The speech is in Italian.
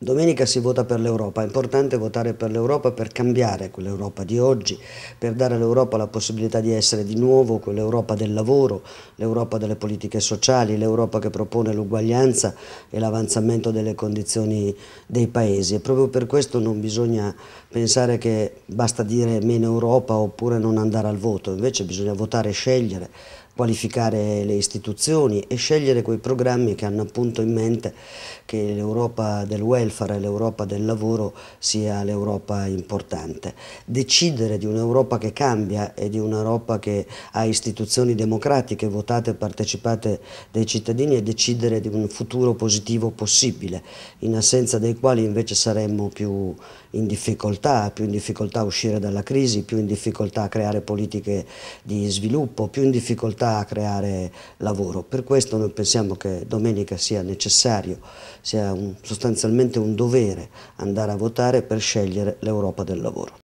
Domenica si vota per l'Europa, è importante votare per l'Europa per cambiare quell'Europa di oggi, per dare all'Europa la possibilità di essere di nuovo quell'Europa del lavoro, l'Europa delle politiche sociali, l'Europa che propone l'uguaglianza e l'avanzamento delle condizioni dei paesi e proprio per questo non bisogna pensare che basta dire meno Europa oppure non andare al voto, invece bisogna votare e scegliere qualificare le istituzioni e scegliere quei programmi che hanno appunto in mente che l'Europa del welfare e l'Europa del lavoro sia l'Europa importante. Decidere di un'Europa che cambia e di un'Europa che ha istituzioni democratiche votate e partecipate dai cittadini e decidere di un futuro positivo possibile, in assenza dei quali invece saremmo più in difficoltà, più in difficoltà a uscire dalla crisi, più in difficoltà a creare politiche di sviluppo, più in difficoltà difficoltà a creare lavoro. Per questo noi pensiamo che domenica sia necessario, sia un, sostanzialmente un dovere andare a votare per scegliere l'Europa del lavoro.